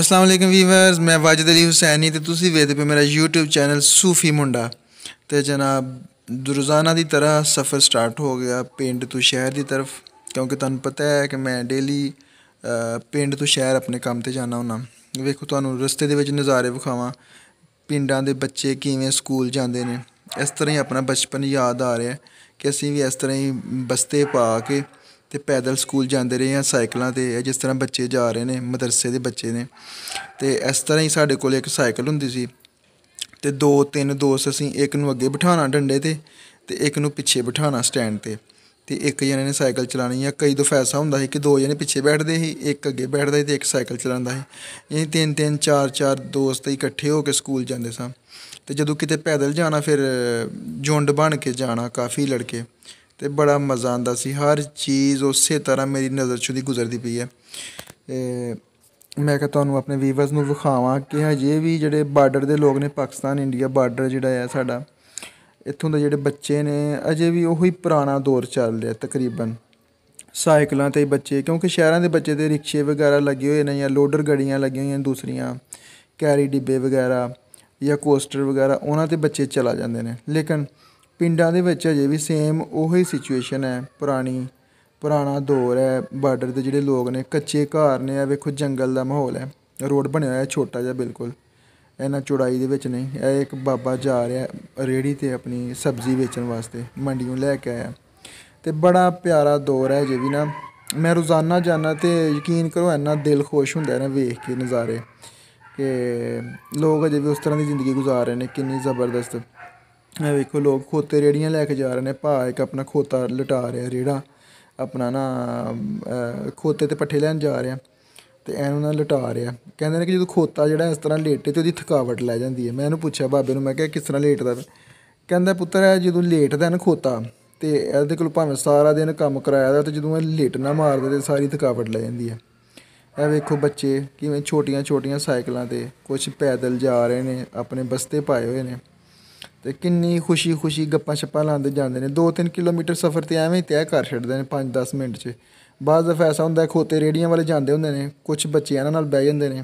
ਅਸਲਾਮ ਅਲੈਕਮ ਵੀਵਰਸ ਮੈਂ ਵਾਜਦ ਅਲੀ ਹੁਸੈਨੀ ਤੇ ਤੁਸੀਂ ਵੇਖਦੇ ਪਏ ਮੇਰਾ YouTube ਚੈਨਲ ਸੂਫੀ ਮੁੰਡਾ ਤੇ ਜਨਾਬ ਰੋਜ਼ਾਨਾ ਦੀ ਤਰ੍ਹਾਂ ਸਫ਼ਰ ਸਟਾਰਟ ਹੋ ਗਿਆ ਪਿੰਡ ਤੋਂ ਸ਼ਹਿਰ ਦੀ ਤਰਫ ਕਿਉਂਕਿ ਤੁਹਾਨੂੰ ਪਤਾ ਹੈ ਕਿ ਮੈਂ ਡੇਲੀ ਪਿੰਡ ਤੋਂ ਸ਼ਹਿਰ ਆਪਣੇ ਕੰਮ ਤੇ ਜਾਣਾ ਹੁੰਦਾ ਵੇਖੋ ਤੁਹਾਨੂੰ ਰਸਤੇ ਦੇ ਵਿੱਚ ਨਜ਼ਾਰੇ ਵਿਖਾਵਾਂ ਪਿੰਡਾਂ ਦੇ ਬੱਚੇ ਕਿਵੇਂ ਸਕੂਲ ਜਾਂਦੇ ਨੇ ਇਸ ਤਰ੍ਹਾਂ ਹੀ ਆਪਣਾ ਬਚਪਨ ਯਾਦ ਆ ਰਿਹਾ ਕਿ ਅਸੀਂ ਵੀ ਇਸ ਤਰ੍ਹਾਂ ਹੀ ਬਸਤੇ ਪਾ ਕੇ ਤੇ ਪੈਦਲ ਸਕੂਲ ਜਾਂਦੇ ਰਹੇ ਆ ਸਾਈਕਲਾਂ 'ਤੇ ਜਿਸ ਤਰ੍ਹਾਂ ਬੱਚੇ ਜਾ ਰਹੇ ਨੇ ਮਦਰਸੇ ਦੇ ਬੱਚੇ ਨੇ ਤੇ ਇਸ ਤਰ੍ਹਾਂ ਹੀ ਸਾਡੇ ਕੋਲ ਇੱਕ ਸਾਈਕਲ ਹੁੰਦੀ ਸੀ ਤੇ ਦੋ ਤਿੰਨ ਦੋਸਤ ਅਸੀਂ ਇੱਕ ਨੂੰ ਅੱਗੇ ਬਿਠਾਉਣਾ ਡੰਡੇ 'ਤੇ ਤੇ ਇੱਕ ਨੂੰ ਪਿੱਛੇ ਬਿਠਾਉਣਾ ਸਟੈਂਡ 'ਤੇ ਤੇ ਇੱਕ ਜਣੇ ਨੇ ਸਾਈਕਲ ਚਲਾਣੀ ਆ ਕਈ ਦੋ ਫੈਸਲਾ ਹੁੰਦਾ ਸੀ ਕਿ ਦੋ ਜਣੇ ਪਿੱਛੇ ਬੈਠਦੇ ਸੀ ਇੱਕ ਅੱਗੇ ਬੈਠਦਾ ਸੀ ਤੇ ਇੱਕ ਸਾਈਕਲ ਚਲਾਉਂਦਾ ਸੀ ਇਹ ਤਿੰਨ ਤਿੰਨ ਚਾਰ ਚਾਰ ਦੋਸਤ ਇਕੱਠੇ ਹੋ ਕੇ ਸਕੂਲ ਜਾਂਦੇ ਸਾਂ ਤੇ ਜਦੋਂ ਕਿਤੇ ਪੈਦਲ ਜਾਣਾ ਫਿਰ ਜੁੰਡ ਬਣ ਕੇ ਜਾਣਾ ਕਾਫੀ ਲੜਕੇ ਤੇ ਬੜਾ ਮਜ਼ਾ ਆਂਦਾ ਸੀ ਹਰ ਚੀਜ਼ ਉਸੇ ਤਰ੍ਹਾਂ ਮੇਰੀ ਨਜ਼ਰ 'ਚੋਂ ਦੀ ਗੁਜ਼ਰਦੀ ਪਈ ਹੈ ਮੈਂ ਕਿਹਾ ਤੁਹਾਨੂੰ ਆਪਣੇ ਵੀਵਰਸ ਨੂੰ ਵਿਖਾਵਾਂ ਕਿ ਇਹ ਵੀ ਜਿਹੜੇ ਬਾਰਡਰ ਦੇ ਲੋਕ ਨੇ ਪਾਕਿਸਤਾਨ ਇੰਡੀਆ ਬਾਰਡਰ ਜਿਹੜਾ ਹੈ ਸਾਡਾ ਇੱਥੋਂ ਦੇ ਜਿਹੜੇ ਬੱਚੇ ਨੇ ਅਜੇ ਵੀ ਉਹੀ ਪੁਰਾਣਾ ਦੌਰ ਚੱਲ ਰਿਹਾ ਤਕਰੀਬਨ ਸਾਈਕਲਾਂ ਤੇ ਬੱਚੇ ਕਿਉਂਕਿ ਸ਼ਹਿਰਾਂ ਦੇ ਬੱਚੇ ਤੇ ਰਿਕਸ਼ੇ ਵਗੈਰਾ ਲੱਗੇ ਹੋਏ ਨੇ ਜਾਂ ਲੋਡਰ ਗੱਡੀਆਂ ਲੱਗੀਆਂ ਹੋਈਆਂ ਦੂਸਰੀਆਂ ਕੈਰੀ ਡਿੱਬੇ ਵਗੈਰਾ ਜਾਂ ਕੋਸਟਰ ਵਗੈਰਾ ਉਹਨਾਂ ਤੇ ਬੱਚੇ ਚਲਾ ਜਾਂਦੇ ਨੇ ਲੇਕਿਨ ਪਿੰਡਾਂ ਦੇ ਵਿੱਚ ਅਜੇ ਵੀ ਸੇਮ ਉਹੀ ਸਿਚੁਏਸ਼ਨ ਹੈ ਪੁਰਾਣੀ ਪੁਰਾਣਾ ਦੌਰ ਹੈ ਬਾਰਡਰ ਦੇ ਜਿਹੜੇ ਲੋਕ ਨੇ ਕੱਚੇ ਘਰ ਨੇ ਆ ਵੇਖੋ ਜੰਗਲ ਦਾ ਮਾਹੌਲ ਹੈ ਰੋਡ ਬਣਿਆ ਹੋਇਆ ਛੋਟਾ ਜਿਹਾ ਬਿਲਕੁਲ ਇਹਨਾਂ ਚੌੜਾਈ ਦੇ ਵਿੱਚ ਨਹੀਂ ਇਹ ਇੱਕ ਬਾਬਾ ਜਾ ਰਿਹਾ ਰੇੜੀ ਤੇ ਆਪਣੀ ਸਬਜ਼ੀ ਵੇਚਣ ਵਾਸਤੇ ਮੰਡੀੋਂ ਲੈ ਕੇ ਆਇਆ ਤੇ ਬੜਾ ਪਿਆਰਾ ਦੌਰ ਹੈ ਜੇ ਵੀ ਨਾ ਮੈਂ ਰੋਜ਼ਾਨਾ ਜਾਣਾ ਤੇ ਯਕੀਨ ਕਰੋ ਇੰਨਾ ਦਿਲ ਖੁਸ਼ ਹੁੰਦਾ ਨਾ ਵੇਖ ਕੇ ਨਜ਼ਾਰੇ ਕਿ ਲੋਕ ਅਜੇ ਵੀ ਉਸ ਤਰ੍ਹਾਂ ਦੀ ਜ਼ਿੰਦਗੀ ਗੁਜ਼ਾਰ ਰਹੇ ਨੇ ਕਿੰਨੀ ਜ਼ਬਰਦਸਤ ਇਹ ਵੇਖੋ ਲੋਕ ਖੋਤੇ ਰੇੜੀਆਂ ਲੈ ਕੇ ਜਾ ਰਹੇ ਨੇ ਭਾ ਇੱਕ ਆਪਣਾ ਖੋਤਾ ਲਟਾ ਰਿਹਾ ਰੇੜਾ ਆਪਣਾ ਨਾ ਖੋਤੇ ਤੇ ਪੱਠੇ ਲੈਣ ਜਾ ਰਿਹਾ ਤੇ ਐਨੂੰ ਨਾ ਲਟਾ ਰਿਹਾ ਕਹਿੰਦੇ ਨੇ ਕਿ ਜਦੋਂ ਖੋਤਾ ਜਿਹੜਾ ਇਸ ਤਰ੍ਹਾਂ ਲੇਟੇ ਤੇ ਉਹਦੀ ਥਕਾਵਟ ਲੈ ਜਾਂਦੀ ਹੈ ਮੈਂ ਇਹਨੂੰ ਪੁੱਛਿਆ ਬਾਬੇ ਨੂੰ ਮੈਂ ਕਿਹਾ ਕਿਸ ਤਰ੍ਹਾਂ ਲੇਟਦਾ ਕਹਿੰਦਾ ਪੁੱਤਰ ਜਦੋਂ ਲੇਟਦਾ ਨਾ ਖੋਤਾ ਤੇ ਇਹਦੇ ਕੋਲ ਭਾਵੇਂ ਸਾਰਾ ਦਿਨ ਕੰਮ ਕਰਾਇਆ ਦਾ ਤੇ ਜਦੋਂ ਇਹ ਲੇਟਣਾ ਮਾਰਦਾ ਤੇ ਸਾਰੀ ਥਕਾਵਟ ਲੈ ਜਾਂਦੀ ਹੈ ਇਹ ਵੇਖੋ ਬੱਚੇ ਕਿਵੇਂ ਛੋਟੀਆਂ ਛੋਟੀਆਂ ਸਾਈਕਲਾਂ ਤੇ ਕੁਝ ਪੈਦਲ ਜਾ ਰਹੇ ਨੇ ਆਪਣੇ ਬਸਤੇ ਪਾਏ ਹੋਏ ਨੇ ਤੇ ਕਿੰਨੀ ਖੁਸ਼ੀ ਖੁਸ਼ੀ ਗੱਪਾਂ ਛੱਪਾਂ ਲਾਉਂਦੇ ਜਾਂਦੇ ਨੇ 2-3 ਕਿਲੋਮੀਟਰ ਸਫ਼ਰ ਤੇ ਐਵੇਂ ਤੈਅ ਕਰ ਛੱਡਦੇ ਨੇ 5-10 ਮਿੰਟ 'ਚ ਬਾਅਦ ਦਾ ਫੈਸਲਾ ਹੁੰਦਾ ਖੋਤੇ ਰੇੜੀਆਂ ਵਾਲੇ ਜਾਂਦੇ ਹੁੰਦੇ ਨੇ ਕੁਝ ਬੱਚੇ ਇਹਨਾਂ ਨਾਲ ਬਹਿ ਜਾਂਦੇ ਨੇ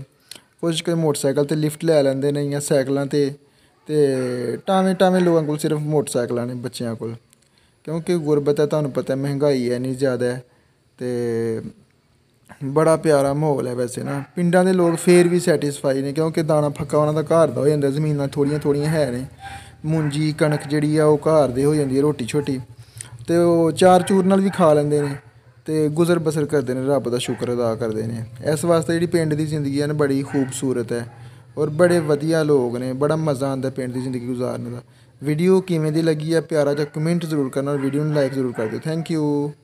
ਕੁਝ ਕੋਈ ਮੋਟਰਸਾਈਕਲ ਤੇ ਲਿਫਟ ਲੈ ਲੈਂਦੇ ਨੇ ਜਾਂ ਸਾਈਕਲਾਂ ਤੇ ਤੇ ਟਾਵੇਂ ਟਾਵੇਂ ਲੋਕਾਂ ਕੋਲ ਸਿਰਫ ਮੋਟਰਸਾਈਕਲਾਂ ਨੇ ਬੱਚਿਆਂ ਕੋਲ ਕਿਉਂਕਿ ਗੁਰਬਤ ਹੈ ਤੁਹਾਨੂੰ ਪਤਾ ਮਹਿੰਗਾਈ ਹੈ ਨਹੀਂ ਜ਼ਿਆਦਾ ਤੇ ਬੜਾ ਪਿਆਰਾ ਮਾਹੌਲ ਹੈ ਵੈਸੇ ਨਾ ਪਿੰਡਾਂ ਦੇ ਲੋਕ ਫੇਰ ਵੀ ਸੈਟੀਸਫਾਈ ਨੇ ਕਿਉਂਕਿ ਦਾਣਾ ਫੱਕਾ ਉਹਨਾਂ ਦਾ ਘਰ ਦਾ ਹੋ ਜਾਂਦਾ ਜ਼ਮੀਨਾਂ ਥੋੜੀਆਂ ਥੋੜੀਆਂ ਹੈ ਨੇ ਮੁੰਜੀ ਕਣਕ ਜਿਹੜੀ ਆ ਉਹ ਘਰ ਦੇ ਹੋ ਜਾਂਦੀ ਹੈ ਰੋਟੀ ਛੋਟੀ ਤੇ ਉਹ ਚਾਰ ਚੂਰ ਨਾਲ ਵੀ ਖਾ ਲੈਂਦੇ ਨੇ ਤੇ ਗੁਜ਼ਰ ਬਸਰ ਕਰਦੇ ਨੇ ਰੱਬ ਦਾ ਸ਼ੁਕਰ ਅਦਾ ਕਰਦੇ ਨੇ ਇਸ ਵਾਸਤੇ ਜਿਹੜੀ ਪਿੰਡ ਦੀ ਜ਼ਿੰਦਗੀ ਹੈ ਨਾ ਬੜੀ ਖੂਬਸੂਰਤ ਹੈ ਔਰ ਬੜੇ ਵਧੀਆ ਲੋਕ ਨੇ ਬੜਾ ਮਜ਼ਾ ਆਉਂਦਾ ਪਿੰਡ ਦੀ ਜ਼ਿੰਦਗੀ ਗੁਜ਼ਾਰਨ ਦਾ ਵੀਡੀਓ ਕਿਵੇਂ ਦੀ ਲੱਗੀ ਆ ਪਿਆਰਾ ਜਿਹਾ ਕਮੈਂਟ ਜ਼ਰੂਰ ਕਰਨਾ ਔਰ ਵੀਡੀਓ ਨੂੰ ਲਾਈਕ ਜ਼ਰੂਰ ਕਰ ਦਿਓ ਥੈਂਕ ਯੂ